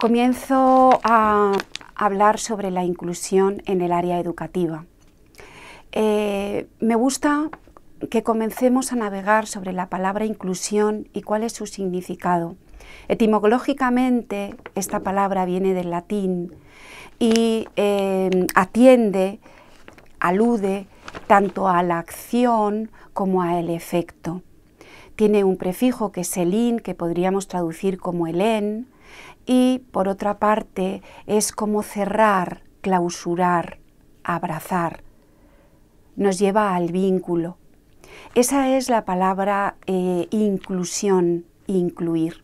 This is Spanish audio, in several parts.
comienzo a hablar sobre la inclusión en el área educativa. Eh, me gusta que comencemos a navegar sobre la palabra inclusión y cuál es su significado. Etimológicamente, esta palabra viene del latín y eh, atiende, alude tanto a la acción como a el efecto. Tiene un prefijo que es "-in", que podríamos traducir como el "-en", y por otra parte es como cerrar, clausurar, abrazar. Nos lleva al vínculo. Esa es la palabra eh, inclusión, incluir.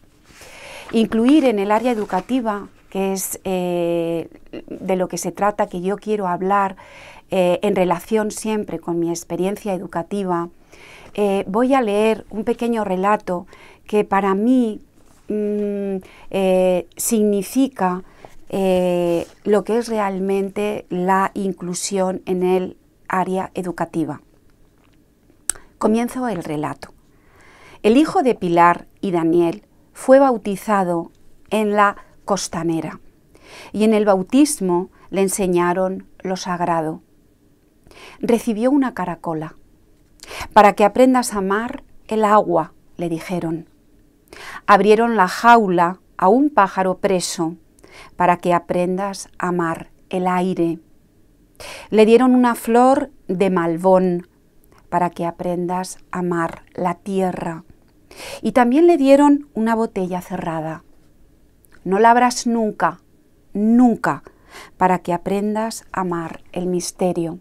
Incluir en el área educativa, que es eh, de lo que se trata, que yo quiero hablar eh, en relación siempre con mi experiencia educativa, voy a leer un pequeño relato que para mí Mm, eh, significa eh, lo que es realmente la inclusión en el área educativa. Comienzo el relato. El hijo de Pilar y Daniel fue bautizado en la costanera y en el bautismo le enseñaron lo sagrado. Recibió una caracola. Para que aprendas a amar el agua, le dijeron abrieron la jaula a un pájaro preso para que aprendas a amar el aire. Le dieron una flor de malvón para que aprendas a amar la tierra. Y también le dieron una botella cerrada. No la abras nunca, nunca, para que aprendas a amar el misterio.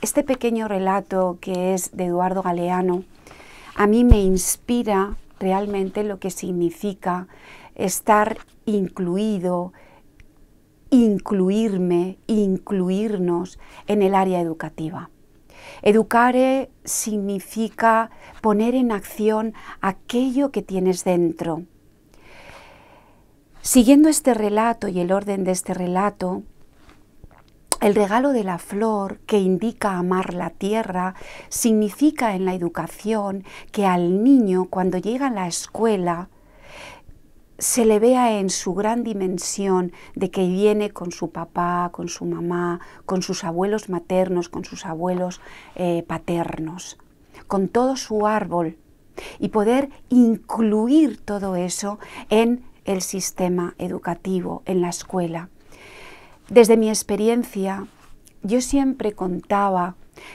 Este pequeño relato que es de Eduardo Galeano a mí me inspira realmente lo que significa estar incluido, incluirme, incluirnos en el área educativa. Educar eh, significa poner en acción aquello que tienes dentro. Siguiendo este relato y el orden de este relato, el regalo de la flor, que indica amar la tierra, significa en la educación que al niño cuando llega a la escuela se le vea en su gran dimensión de que viene con su papá, con su mamá, con sus abuelos maternos, con sus abuelos eh, paternos, con todo su árbol y poder incluir todo eso en el sistema educativo, en la escuela. Desde mi experiencia, yo siempre contaba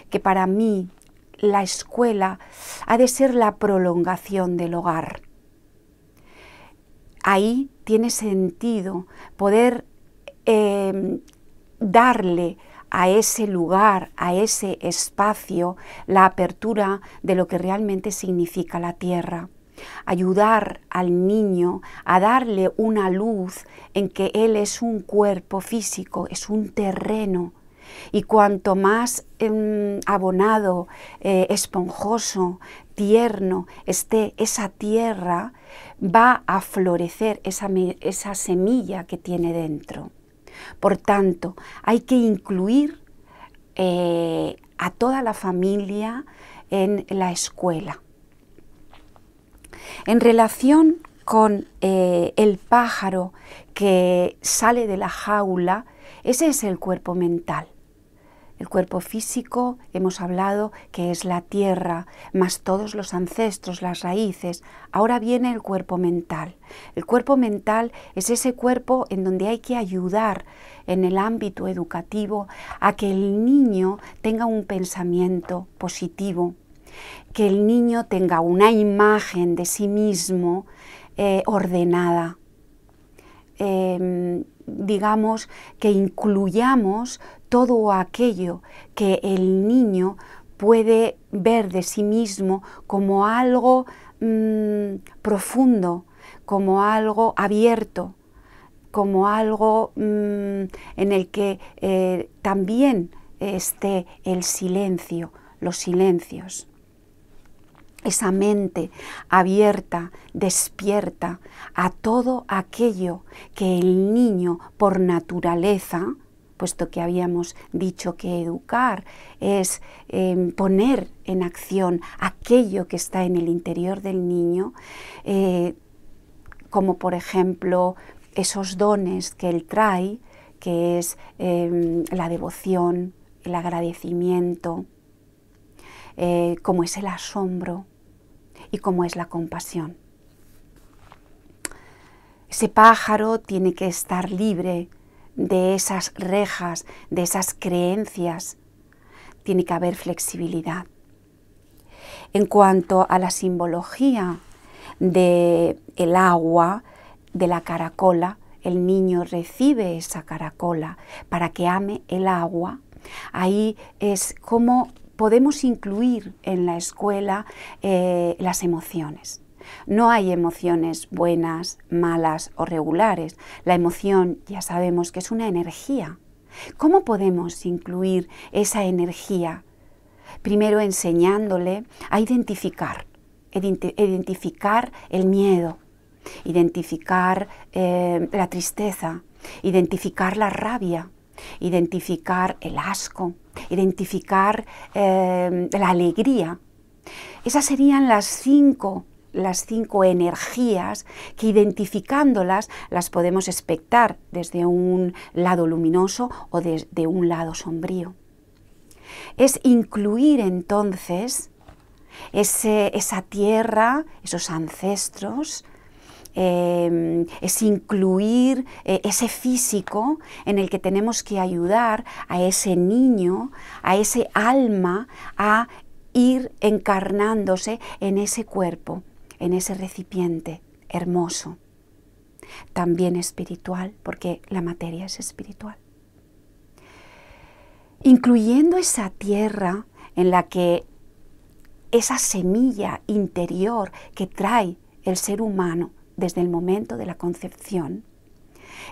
que para mí la escuela ha de ser la prolongación del hogar. Ahí tiene sentido poder em, darle a ese lugar, a ese espacio, la apertura de lo que realmente significa la tierra ayudar al niño a darle una luz en que él es un cuerpo físico, es un terreno. Y cuanto más em, abonado, eh, esponjoso, tierno esté esa tierra, va a florecer esa, semilla que tiene dentro. Por tanto, hay que incluir eh, a toda la familia en la escuela. En relación con eh, el pájaro que sale de la jaula, ese es el cuerpo mental. El cuerpo físico hemos hablado que es la tierra, más todos los ancestros, las raíces. Ahora viene el cuerpo mental. El cuerpo mental es ese cuerpo en donde hay que ayudar en el ámbito educativo a que el niño tenga un pensamiento positivo, que el niño tenga una imagen de sí mismo eh, ordenada. Em, digamos que incluyamos todo aquello que el niño puede ver de sí mismo como algo mm, profundo, como algo abierto, como algo mm, en el que eh, también eh, esté el silencio, los silencios esa mente abierta, despierta a todo aquello que el niño por naturaleza, puesto que habíamos dicho que educar es em, poner en acción aquello que está en el interior del niño, eh, como por ejemplo esos dones que él trae, que es em, la devoción, el agradecimiento, eh, como es el asombro y como es la compasión. Ese pájaro tiene que estar libre de esas rejas, de esas creencias. Tiene que haber flexibilidad. En cuanto a la simbología del el agua, de la caracola, el niño recibe esa caracola para que ame el agua. Ahí es como podemos incluir en la escuela eh, las emociones. No hay emociones buenas, malas o regulares. La emoción ya sabemos que es una energía. ¿Cómo podemos incluir esa energía? Primero enseñándole a identificar, identificar el miedo, identificar eh, la tristeza, identificar la rabia, identificar el asco, identificar eh, la alegría. Esas serían las cinco las energías que identificándolas las podemos expectar desde un lado luminoso o desde un lado sombrío. Es incluir entonces esa tierra, esos ancestros, Em, es incluir eh, ese físico en el que tenemos que ayudar a ese niño, a ese alma, a ir encarnándose en ese cuerpo, en ese recipiente hermoso, también espiritual, porque la materia es espiritual. Incluyendo esa tierra en la que esa semilla interior que trae el ser humano desde el momento de la concepción,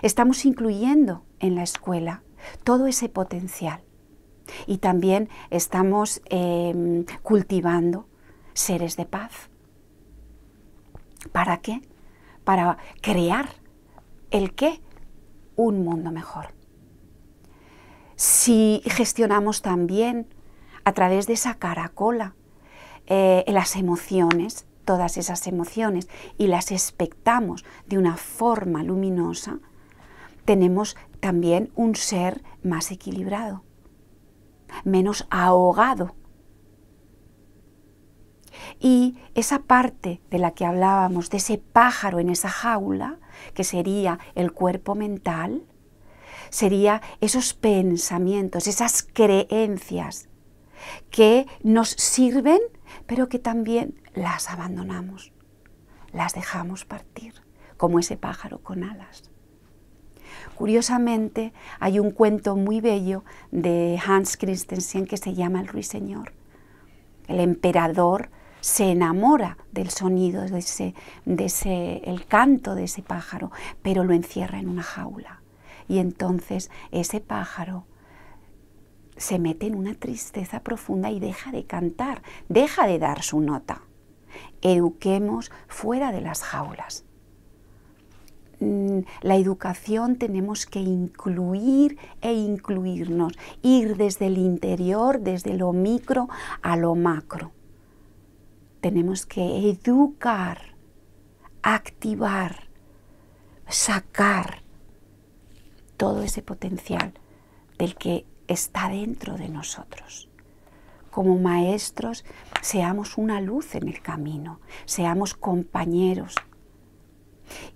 estamos incluyendo en la escuela todo ese potencial y también estamos em, cultivando seres de paz. ¿Para qué? Para crear el qué? Un mundo mejor. Si gestionamos también a través de esa caracola eh, las emociones, todas esas emociones y las expectamos de una forma luminosa, tenemos también un ser más equilibrado, menos ahogado. Y esa parte de la que hablábamos, de ese pájaro en esa jaula, que sería el cuerpo mental, sería esos pensamientos, esas creencias que nos sirven, pero que también las abandonamos, las dejamos partir, como ese pájaro con alas. Curiosamente, hay un cuento muy bello de Hans Christensen que se llama El ruiseñor. El emperador se enamora del sonido, de ese, de ese, el canto de ese pájaro, pero lo encierra en una jaula. Y entonces ese pájaro se mete en una tristeza profunda y deja de cantar, deja de dar su nota eduquemos fuera de las jaulas. Mm, la educación tenemos que incluir e incluirnos, ir desde el interior, desde lo micro a lo macro. Tenemos que educar, activar, sacar todo ese potencial del que está dentro de nosotros como maestros, seamos una luz en el camino, seamos compañeros.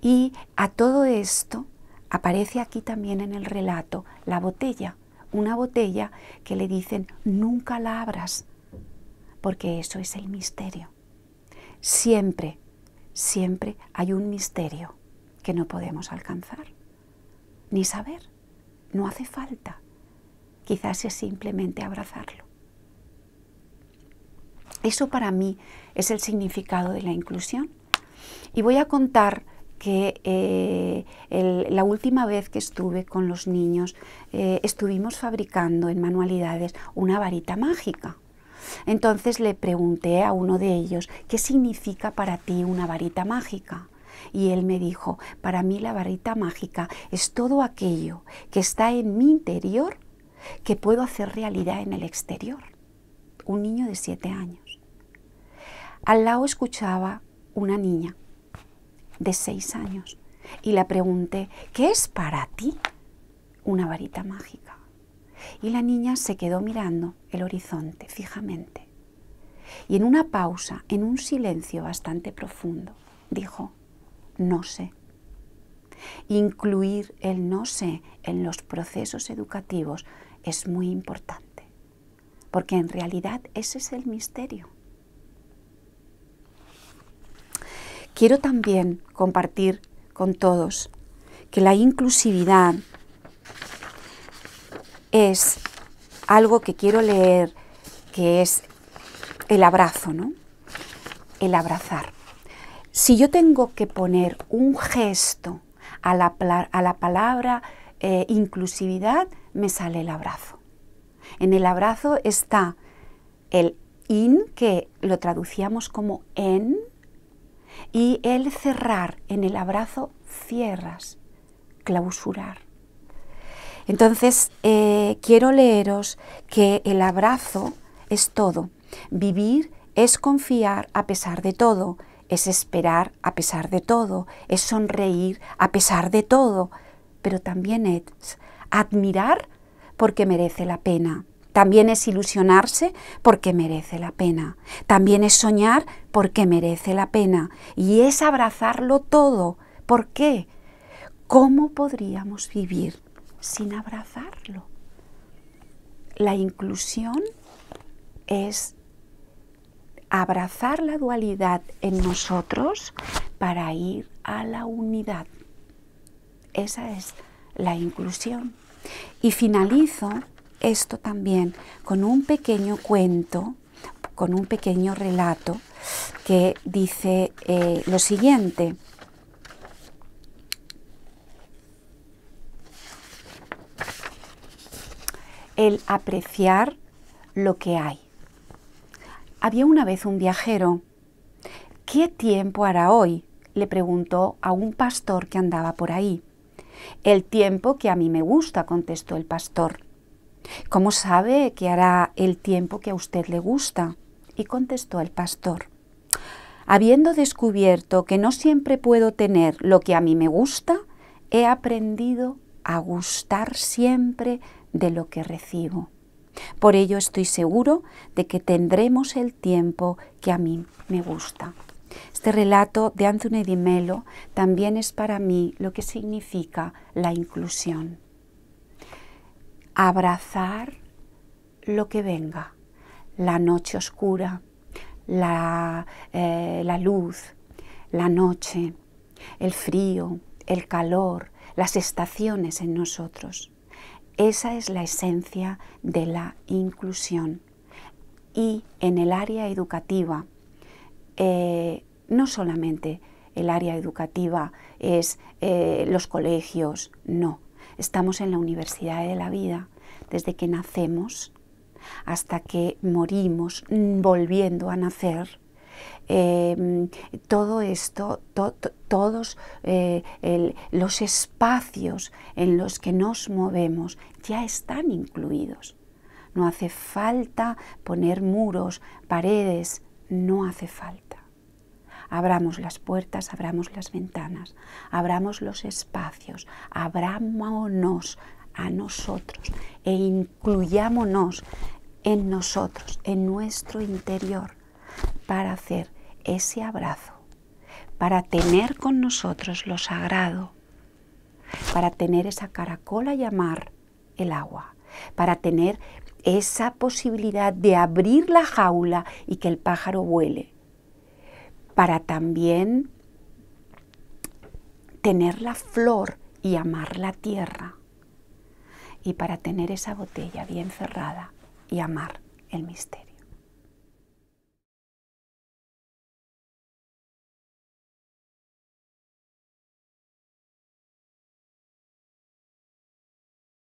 Y a todo esto aparece aquí también en el relato la botella, una botella que le dicen nunca la abras, porque eso es el misterio. Siempre, siempre hay un misterio que no podemos alcanzar, ni saber, no hace falta. Quizás es simplemente abrazarlo. Eso para mí es el significado de la inclusión. Y voy a contar que eh, la última vez que estuve con los niños eh, estuvimos fabricando en manualidades una varita mágica. Entonces le pregunté a uno de ellos, ¿qué significa para ti una varita mágica? Y él me dijo, para mí la varita mágica es todo aquello que está en mi interior que puedo hacer realidad en el exterior. Un niño de siete años. Al lado escuchaba una niña de seis años y la pregunté, ¿qué es para ti una varita mágica? Y la niña se quedó mirando el horizonte fijamente. Y en una pausa, en un silencio bastante profundo, dijo, no sé. Incluir el no sé en los procesos educativos es muy importante, porque en realidad ese es el misterio. quiero también compartir con todos que la inclusividad es algo que quiero leer, que es el abrazo, ¿no? El abrazar. Si yo tengo que poner un gesto a la, palabra eh, inclusividad, me sale el abrazo. En el abrazo está el in, que lo traducíamos como en, y el cerrar en el abrazo, cierras, clausurar. Entonces, eh, quiero leeros que el abrazo es todo. Vivir es confiar a pesar de todo, es esperar a pesar de todo, es sonreír a pesar de todo, pero también es admirar porque merece la pena, también es ilusionarse porque merece la pena. También es soñar porque merece la pena. Y es abrazarlo todo. ¿Por qué? ¿Cómo podríamos vivir sin abrazarlo? La inclusión es abrazar la dualidad en nosotros para ir a la unidad. Esa es la inclusión. Y finalizo esto también con un pequeño cuento, con un pequeño relato que dice eh, lo siguiente. El apreciar lo que hay. Había una vez un viajero. ¿Qué tiempo hará hoy? le preguntó a un pastor que andaba por ahí. El tiempo que a mí me gusta, contestó el pastor. ¿Cómo sabe que hará el tiempo que a usted le gusta? Y contestó el pastor, habiendo descubierto que no siempre puedo tener lo que a mí me gusta, he aprendido a gustar siempre de lo que recibo. Por ello estoy seguro de que tendremos el tiempo que a mí me gusta. Este relato de Anthony Di Melo también es para mí lo que significa la inclusión abrazar lo que venga, la noche oscura, eh, la, luz, la noche, el frío, el calor, las estaciones en nosotros. Esa es la esencia de la inclusión. Y en el área educativa, eh, no solamente el área educativa es eh, los colegios, no, Estamos en la universidad de la vida desde que nacemos hasta que morimos mm, volviendo a nacer. Em, todo esto, todos eh, los espacios en los que nos movemos ya están incluidos. No hace falta poner muros, paredes, no hace falta. Abramos las puertas, abramos las ventanas, abramos los espacios, abrámonos a nosotros e incluyámonos en nosotros, en nuestro interior, para hacer ese abrazo, para tener con nosotros lo sagrado, para tener esa caracola llamar el agua, para tener esa posibilidad de abrir la jaula y que el pájaro vuele, para también tener la flor y amar la tierra, y para tener esa botella bien cerrada y amar el misterio.